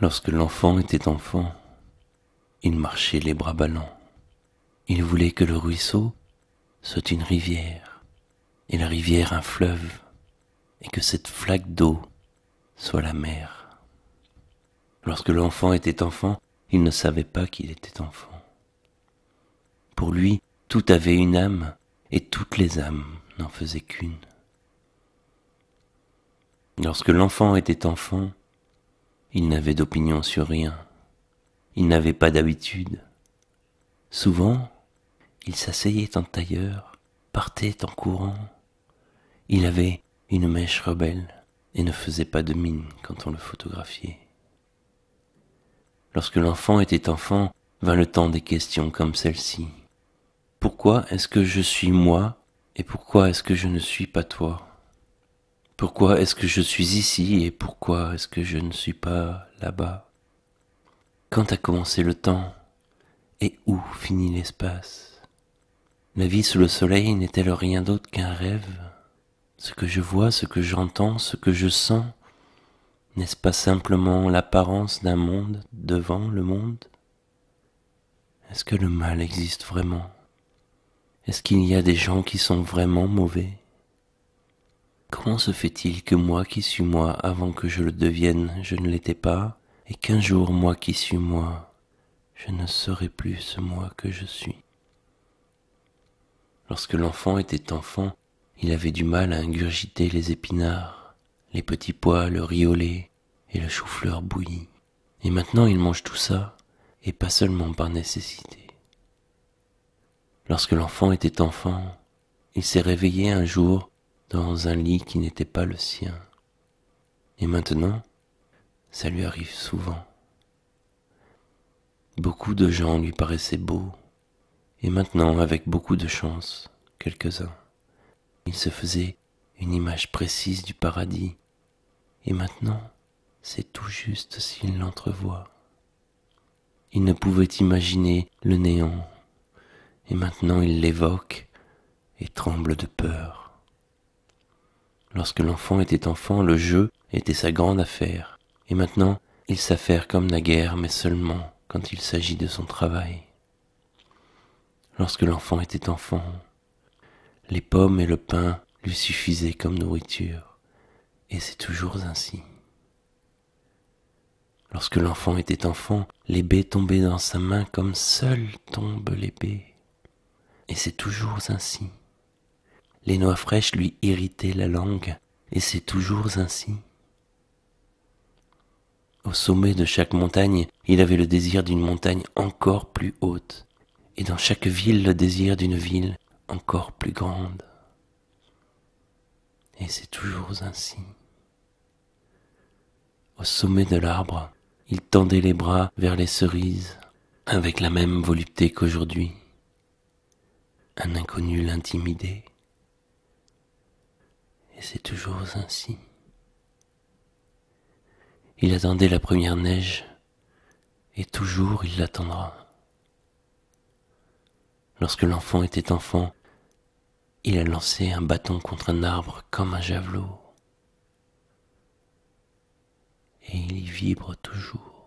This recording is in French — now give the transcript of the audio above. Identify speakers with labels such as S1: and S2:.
S1: Lorsque l'enfant était enfant, il marchait les bras ballants. Il voulait que le ruisseau soit une rivière, et la rivière un fleuve, et que cette flaque d'eau soit la mer. Lorsque l'enfant était enfant, il ne savait pas qu'il était enfant. Pour lui, tout avait une âme, et toutes les âmes n'en faisaient qu'une. Lorsque l'enfant était enfant, il n'avait d'opinion sur rien. Il n'avait pas d'habitude. Souvent, il s'asseyait en tailleur, partait en courant. Il avait une mèche rebelle et ne faisait pas de mine quand on le photographiait. Lorsque l'enfant était enfant, vint le temps des questions comme celle-ci. Pourquoi est-ce que je suis moi et pourquoi est-ce que je ne suis pas toi pourquoi est-ce que je suis ici et pourquoi est-ce que je ne suis pas là-bas Quand a commencé le temps et où finit l'espace La vie sous le soleil n'est-elle rien d'autre qu'un rêve Ce que je vois, ce que j'entends, ce que je sens, n'est-ce pas simplement l'apparence d'un monde devant le monde Est-ce que le mal existe vraiment Est-ce qu'il y a des gens qui sont vraiment mauvais Comment se fait-il que moi qui suis moi avant que je le devienne, je ne l'étais pas, et qu'un jour moi qui suis moi, je ne serai plus ce moi que je suis Lorsque l'enfant était enfant, il avait du mal à ingurgiter les épinards, les petits pois, le riolet et le chou-fleur bouilli. Et maintenant il mange tout ça, et pas seulement par nécessité. Lorsque l'enfant était enfant, il s'est réveillé un jour dans un lit qui n'était pas le sien. Et maintenant, ça lui arrive souvent. Beaucoup de gens lui paraissaient beaux, et maintenant, avec beaucoup de chance, quelques-uns, il se faisait une image précise du paradis, et maintenant, c'est tout juste s'il l'entrevoit. Il ne pouvait imaginer le néant, et maintenant il l'évoque et tremble de peur. Lorsque l'enfant était enfant, le jeu était sa grande affaire. Et maintenant, il s'affaire comme naguère, mais seulement quand il s'agit de son travail. Lorsque l'enfant était enfant, les pommes et le pain lui suffisaient comme nourriture, et c'est toujours ainsi. Lorsque l'enfant était enfant, les baies tombaient dans sa main comme seules tombent les baies, et c'est toujours ainsi. Les noix fraîches lui irritaient la langue, et c'est toujours ainsi. Au sommet de chaque montagne, il avait le désir d'une montagne encore plus haute, et dans chaque ville le désir d'une ville encore plus grande. Et c'est toujours ainsi. Au sommet de l'arbre, il tendait les bras vers les cerises, avec la même volupté qu'aujourd'hui. Un inconnu l'intimidait. Et c'est toujours ainsi. Il attendait la première neige, et toujours il l'attendra. Lorsque l'enfant était enfant, il a lancé un bâton contre un arbre comme un javelot. Et il y vibre toujours.